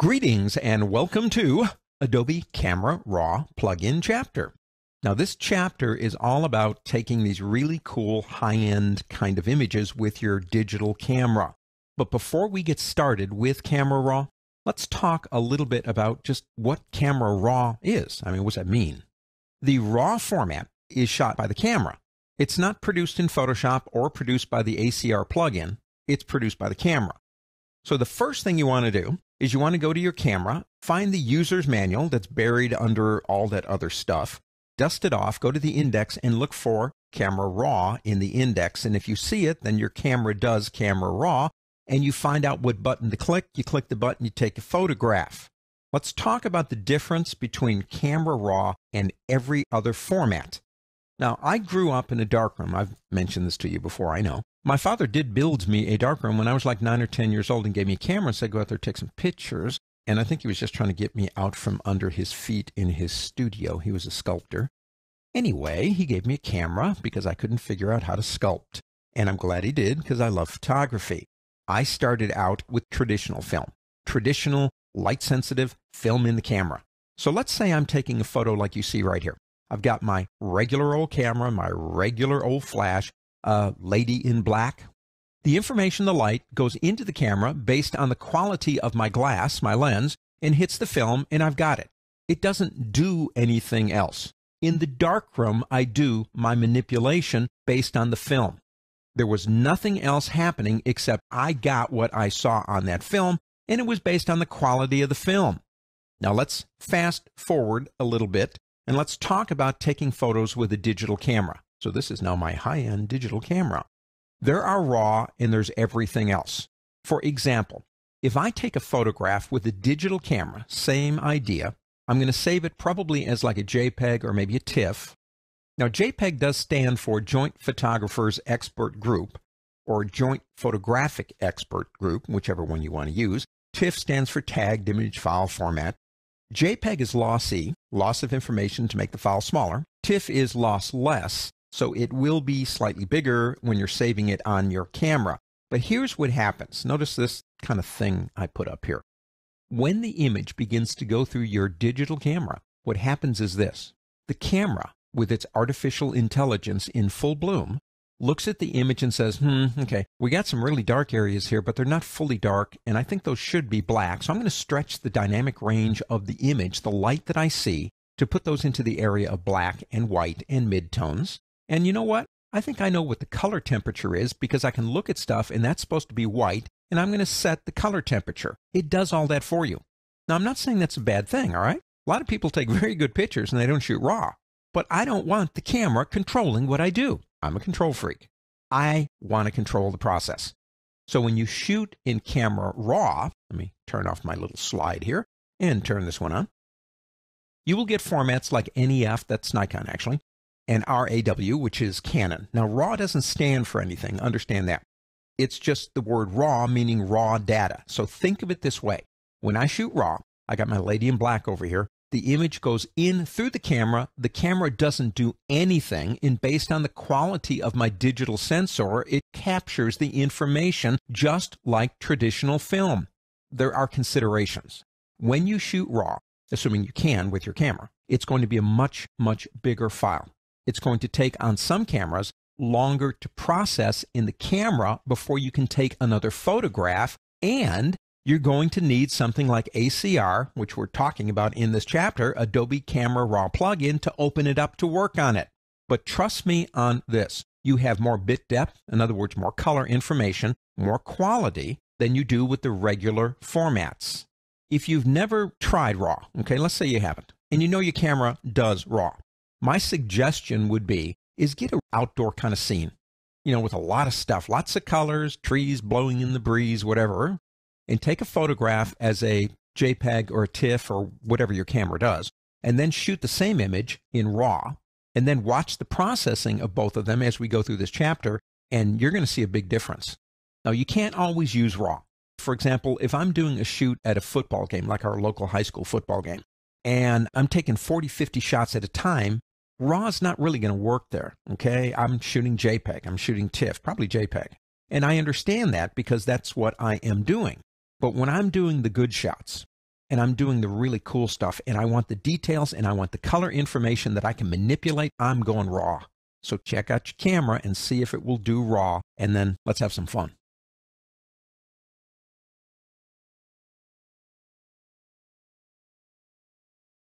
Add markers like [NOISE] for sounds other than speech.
Greetings and welcome to Adobe Camera Raw Plugin Chapter. Now this chapter is all about taking these really cool high-end kind of images with your digital camera. But before we get started with Camera Raw, let's talk a little bit about just what Camera Raw is. I mean, what's that mean? The RAW format is shot by the camera. It's not produced in Photoshop or produced by the ACR plugin. It's produced by the camera. So the first thing you want to do is you want to go to your camera, find the user's manual that's buried under all that other stuff, dust it off, go to the index and look for camera raw in the index. And if you see it, then your camera does camera raw and you find out what button to click. You click the button, you take a photograph. Let's talk about the difference between camera raw and every other format. Now, I grew up in a darkroom. I've mentioned this to you before, I know. My father did build me a darkroom when I was like nine or 10 years old and gave me a camera and said, go out there, take some pictures. And I think he was just trying to get me out from under his feet in his studio. He was a sculptor. Anyway, he gave me a camera because I couldn't figure out how to sculpt. And I'm glad he did because I love photography. I started out with traditional film, traditional, light sensitive film in the camera. So let's say I'm taking a photo like you see right here. I've got my regular old camera, my regular old flash, uh, Lady in Black. The information, the light, goes into the camera based on the quality of my glass, my lens, and hits the film, and I've got it. It doesn't do anything else. In the darkroom, I do my manipulation based on the film. There was nothing else happening except I got what I saw on that film, and it was based on the quality of the film. Now let's fast forward a little bit and let's talk about taking photos with a digital camera. So this is now my high-end digital camera. There are RAW and there's everything else. For example, if I take a photograph with a digital camera, same idea, I'm going to save it probably as like a JPEG or maybe a TIFF. Now, JPEG does stand for Joint Photographers Expert Group or Joint Photographic Expert Group, whichever one you want to use. TIFF stands for Tagged Image File Format. JPEG is lossy, loss of information to make the file smaller. TIFF is lossless, so it will be slightly bigger when you're saving it on your camera. But here's what happens. Notice this kind of thing I put up here. When the image begins to go through your digital camera, what happens is this. The camera, with its artificial intelligence in full bloom, looks at the image and says, hmm, okay, we got some really dark areas here, but they're not fully dark, and I think those should be black. So I'm going to stretch the dynamic range of the image, the light that I see, to put those into the area of black and white and midtones. And you know what? I think I know what the color temperature is because I can look at stuff and that's supposed to be white and I'm going to set the color temperature. It does all that for you. Now, I'm not saying that's a bad thing, all right? A lot of people take [LAUGHS] very good pictures and they don't shoot raw, but I don't want the camera controlling what I do. I'm a control freak. I want to control the process. So when you shoot in camera raw, let me turn off my little slide here and turn this one on, you will get formats like NEF, that's Nikon actually, and RAW, which is canon. Now, raw doesn't stand for anything, understand that. It's just the word raw, meaning raw data. So think of it this way. When I shoot raw, I got my lady in black over here. The image goes in through the camera. The camera doesn't do anything. And based on the quality of my digital sensor, it captures the information just like traditional film. There are considerations. When you shoot RAW, assuming you can with your camera, it's going to be a much, much bigger file it's going to take on some cameras longer to process in the camera before you can take another photograph. And you're going to need something like ACR, which we're talking about in this chapter, Adobe Camera Raw plugin to open it up to work on it. But trust me on this. You have more bit depth, in other words, more color information, more quality than you do with the regular formats. If you've never tried RAW, okay, let's say you haven't, and you know your camera does RAW, my suggestion would be is get an outdoor kind of scene, you know, with a lot of stuff, lots of colors, trees blowing in the breeze, whatever, and take a photograph as a JPEG or a TIFF or whatever your camera does, and then shoot the same image in RAW, and then watch the processing of both of them as we go through this chapter, and you're going to see a big difference. Now, you can't always use RAW. For example, if I'm doing a shoot at a football game, like our local high school football game, and I'm taking 40, 50 shots at a time Raw's not really going to work there. Okay. I'm shooting JPEG. I'm shooting TIFF, probably JPEG. And I understand that because that's what I am doing. But when I'm doing the good shots and I'm doing the really cool stuff and I want the details and I want the color information that I can manipulate, I'm going raw. So check out your camera and see if it will do raw and then let's have some fun.